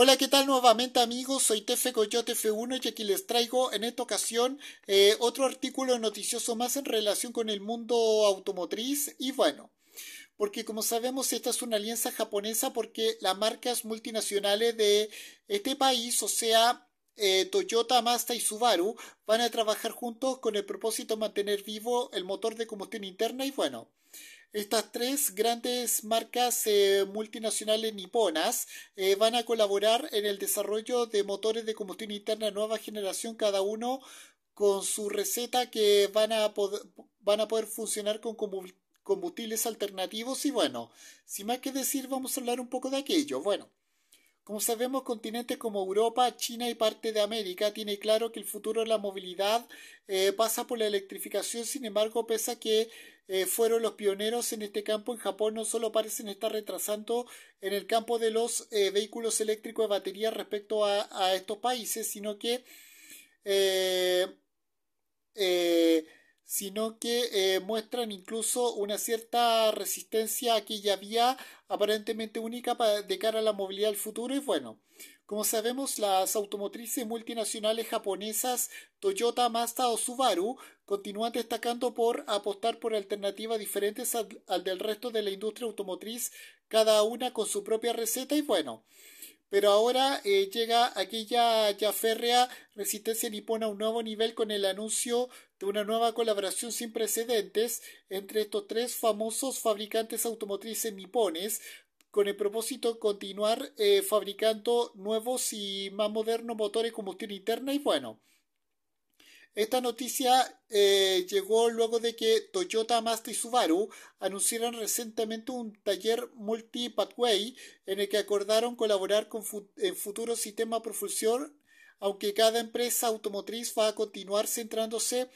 Hola, ¿qué tal nuevamente amigos? Soy Tefe Coyote F1 y aquí les traigo en esta ocasión eh, otro artículo noticioso más en relación con el mundo automotriz y bueno, porque como sabemos esta es una alianza japonesa porque las marcas multinacionales de este país, o sea, eh, Toyota, Mazda y Subaru van a trabajar juntos con el propósito de mantener vivo el motor de combustión interna y bueno, estas tres grandes marcas eh, multinacionales niponas eh, van a colaborar en el desarrollo de motores de combustión interna nueva generación, cada uno con su receta que van a, poder, van a poder funcionar con combustibles alternativos y bueno, sin más que decir vamos a hablar un poco de aquello. Bueno, como sabemos, continentes como Europa, China y parte de América tiene claro que el futuro de la movilidad eh, pasa por la electrificación, sin embargo, pese a que eh, fueron los pioneros en este campo, en Japón no solo parecen estar retrasando en el campo de los eh, vehículos eléctricos de batería respecto a estos países, sino que sino que eh, muestran incluso una cierta resistencia a aquella vía aparentemente única de cara a la movilidad del futuro y bueno, como sabemos las automotrices multinacionales japonesas Toyota, Mazda o Subaru continúan destacando por apostar por alternativas diferentes al del resto de la industria automotriz, cada una con su propia receta y bueno, pero ahora eh, llega aquella ya férrea Resistencia Nipona a un nuevo nivel con el anuncio de una nueva colaboración sin precedentes entre estos tres famosos fabricantes automotrices nipones con el propósito de continuar eh, fabricando nuevos y más modernos motores de combustión interna y bueno, esta noticia eh, llegó luego de que Toyota, Mazda y Subaru anunciaron recientemente un taller multi en el que acordaron colaborar con en futuros sistemas de propulsión, aunque cada empresa automotriz va a continuar centrándose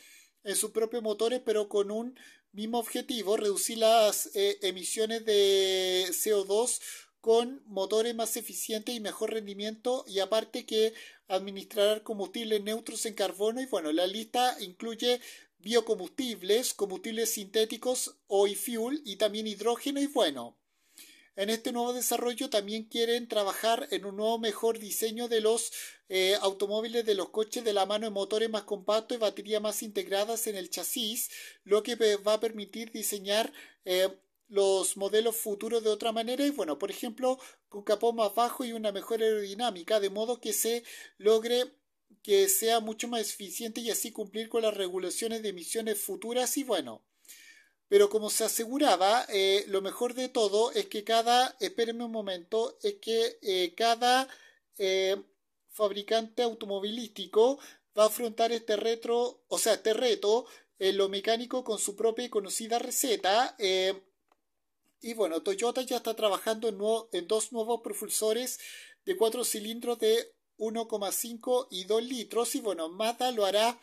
en sus propios motores, pero con un mismo objetivo, reducir las eh, emisiones de CO2 con motores más eficientes y mejor rendimiento y aparte que administrar combustibles neutros en carbono y bueno, la lista incluye biocombustibles, combustibles sintéticos o e-fuel y también hidrógeno y bueno. En este nuevo desarrollo también quieren trabajar en un nuevo mejor diseño de los eh, automóviles, de los coches de la mano en motores más compactos y baterías más integradas en el chasis, lo que eh, va a permitir diseñar eh, los modelos futuros de otra manera y bueno, por ejemplo, con capó más bajo y una mejor aerodinámica, de modo que se logre que sea mucho más eficiente y así cumplir con las regulaciones de emisiones futuras y bueno. Pero como se aseguraba, eh, lo mejor de todo es que cada, espérenme un momento, es que eh, cada eh, fabricante automovilístico va a afrontar este reto, o sea, este reto en lo mecánico con su propia y conocida receta. Y bueno, Toyota ya está trabajando en, dos nuevos propulsores de cuatro cilindros de 1,5 y 2 litros. Y bueno, Mazda lo hará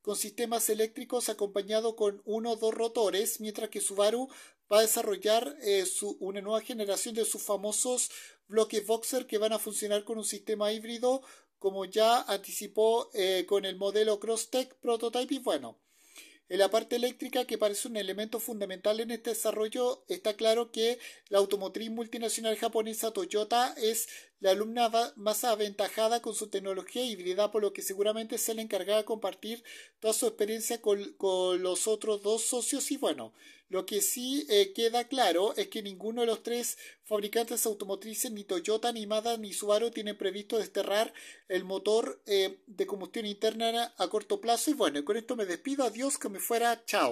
con sistemas eléctricos acompañado con uno o dos rotores, mientras que Subaru va a desarrollar eh, una nueva generación de sus famosos bloques boxer que van a funcionar con un sistema híbrido, como ya anticipó eh, con el modelo Crosstech Prototype. Y bueno, en la parte eléctrica, que parece un elemento fundamental en este desarrollo, está claro que la automotriz multinacional japonesa Toyota es la alumna más aventajada con su tecnología y habilidad, por lo que seguramente se le encargará compartir toda su experiencia con, los otros dos socios. Y bueno, lo que sí eh, queda claro es que ninguno de los tres fabricantes automotrices, ni Toyota, ni Mada, ni Subaru, tienen previsto desterrar el motor eh, de combustión interna a corto plazo. Y bueno, con esto me despido. Adiós, que me fuera. Chao.